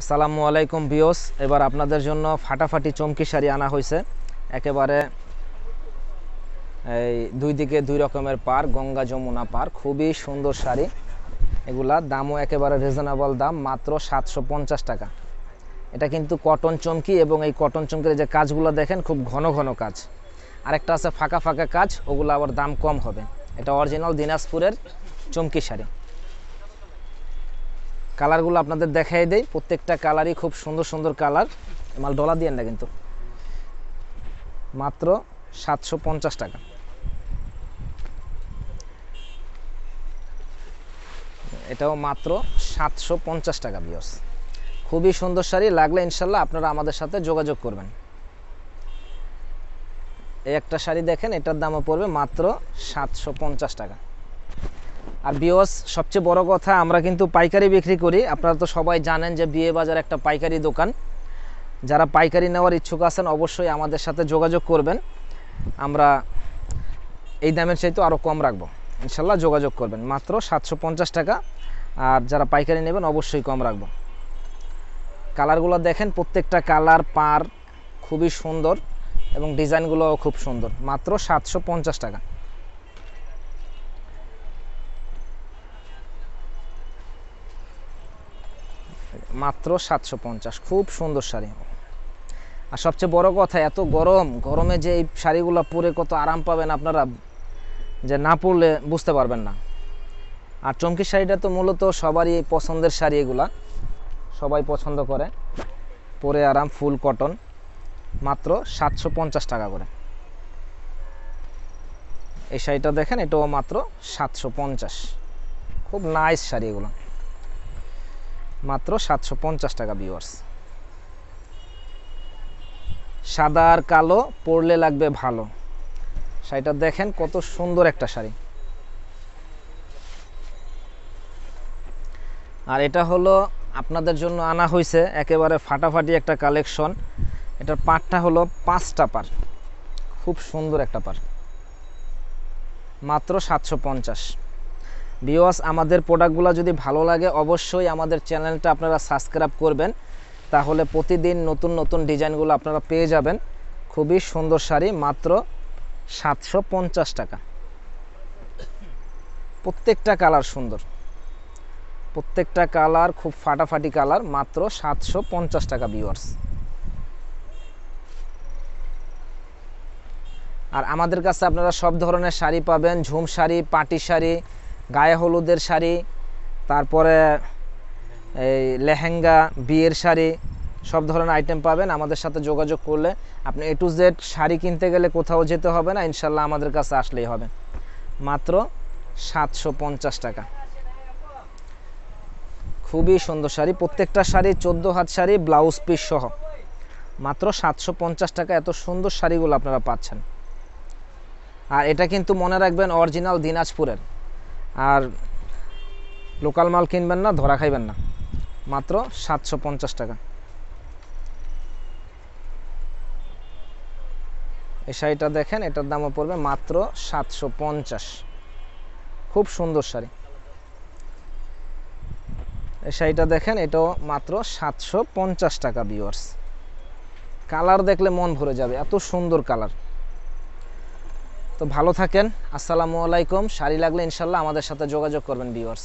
আসসালামু আলাইকুম বিওস এবার আপনাদের জন্য ফাটাফাটি চমকি শাড়ি আনা হয়েছে একেবারে এই দুই দিকে দুই রকমের পার গঙ্গা যমুনা পার খুবই সুন্দর শাড়ি এগুলা দামও একেবারে রিজনেবল দাম মাত্র সাতশো টাকা এটা কিন্তু কটন চমকি এবং এই কটন চমকির যে কাজগুলো দেখেন খুব ঘন ঘন কাজ আরেকটা আছে ফাঁকা ফাঁকা কাজ ওগুলো আবার দাম কম হবে এটা অরিজিনাল দিনাজপুরের চমকি শাড়ি কালারগুলো আপনাদের দেখাই দেয় প্রত্যেকটা কালারই খুব সুন্দর সুন্দর কালার মাল ডলা দিয়ে না কিন্তু মাত্র সাতশো পঞ্চাশ টাকা এটাও মাত্র সাতশো পঞ্চাশ টাকা বিয়স খুবই সুন্দর শাড়ি লাগলে ইনশাল্লাহ আপনারা আমাদের সাথে যোগাযোগ করবেন এই একটা শাড়ি দেখেন এটার দামও পড়বে মাত্র সাতশো টাকা আর বিওস সবচেয়ে বড় কথা আমরা কিন্তু পাইকারি বিক্রি করি আপনারা তো সবাই জানেন যে বিয়ে বাজার একটা পাইকারি দোকান যারা পাইকারি নেওয়ার ইচ্ছুক আছেন অবশ্যই আমাদের সাথে যোগাযোগ করবেন আমরা এই দামের চাইতে আরও কম রাখবো ইনশাল্লাহ যোগাযোগ করবেন মাত্র সাতশো টাকা আর যারা পাইকারি নেবেন অবশ্যই কম রাখবো কালারগুলো দেখেন প্রত্যেকটা কালার পার খুবই সুন্দর এবং ডিজাইনগুলো খুব সুন্দর মাত্র সাতশো টাকা মাত্র সাতশো পঞ্চাশ খুব সুন্দর শাড়ি আর সবচেয়ে বড় কথা এত গরম গরমে যে এই শাড়িগুলো পরে কত আরাম পাবেন আপনারা যে না পরলে বুঝতে পারবেন না আর চমকি শাড়িটা তো মূলত সবারই পছন্দের শাড়ি এগুলা সবাই পছন্দ করে পরে আরাম ফুল কটন মাত্র সাতশো টাকা করে এই শাড়িটা দেখেন এটাও মাত্র সাতশো খুব নাইস শাড়ি এগুলো মাত্র সাতশো পঞ্চাশ টাকা বিওয়ার্স সাদা আর কালো পরলে লাগবে ভালো শাড়িটা দেখেন কত সুন্দর একটা শাড়ি আর এটা হলো আপনাদের জন্য আনা হয়েছে একেবারে ফাটাফাটি একটা কালেকশন এটার পাটটা হলো পাঁচটা পার খুব সুন্দর একটা পার মাত্র সাতশো পঞ্চাশ বিওয়াস আমাদের প্রোডাক্টগুলো যদি ভালো লাগে অবশ্যই আমাদের চ্যানেলটা আপনারা সাবস্ক্রাইব করবেন তাহলে প্রতিদিন নতুন নতুন ডিজাইনগুলো আপনারা পেয়ে যাবেন খুবই সুন্দর শাড়ি মাত্র সাতশো পঞ্চাশ টাকা প্রত্যেকটা কালার সুন্দর প্রত্যেকটা কালার খুব ফাটাফাটি কালার মাত্র সাতশো পঞ্চাশ টাকা বিওয়ার্স আর আমাদের কাছে আপনারা সব ধরনের শাড়ি পাবেন ঝুম শাড়ি পাটি শাড়ি গায়ে হলুদের শাড়ি তারপরে এই লেহেঙ্গা বিয়ের শাড়ি সব ধরনের আইটেম পাবেন আমাদের সাথে যোগাযোগ করলে আপনি এ টু জেড শাড়ি কিনতে গেলে কোথাও যেতে হবে না ইনশাল্লাহ আমাদের কাছে আসলেই হবে মাত্র সাতশো পঞ্চাশ টাকা খুবই সুন্দর শাড়ি প্রত্যেকটা শাড়ি চোদ্দো হাত শাড়ি ব্লাউজ পিস সহ মাত্র সাতশো পঞ্চাশ টাকা এত সুন্দর শাড়িগুলো আপনারা পাচ্ছেন আর এটা কিন্তু মনে রাখবেন অরিজিনাল দিনাজপুরের আর লোকাল মাল কিনবেন না ধরা খাইবেন না মাত্র সাতশো পঞ্চাশ টাকা এই শাড়িটা দেখেন এটার দামও পড়বে মাত্র সাতশো পঞ্চাশ খুব সুন্দর শাড়ি এই শাড়িটা দেখেন এটাও মাত্র সাতশো পঞ্চাশ টাকা বিওয়ার্স কালার দেখলে মন ভরে যাবে এত সুন্দর কালার তো ভালো থাকেন আসসালামু আলাইকুম শাড়ি লাগলে ইনশাল্লাহ আমাদের সাথে যোগাযোগ করবেন ভিউয়ার্স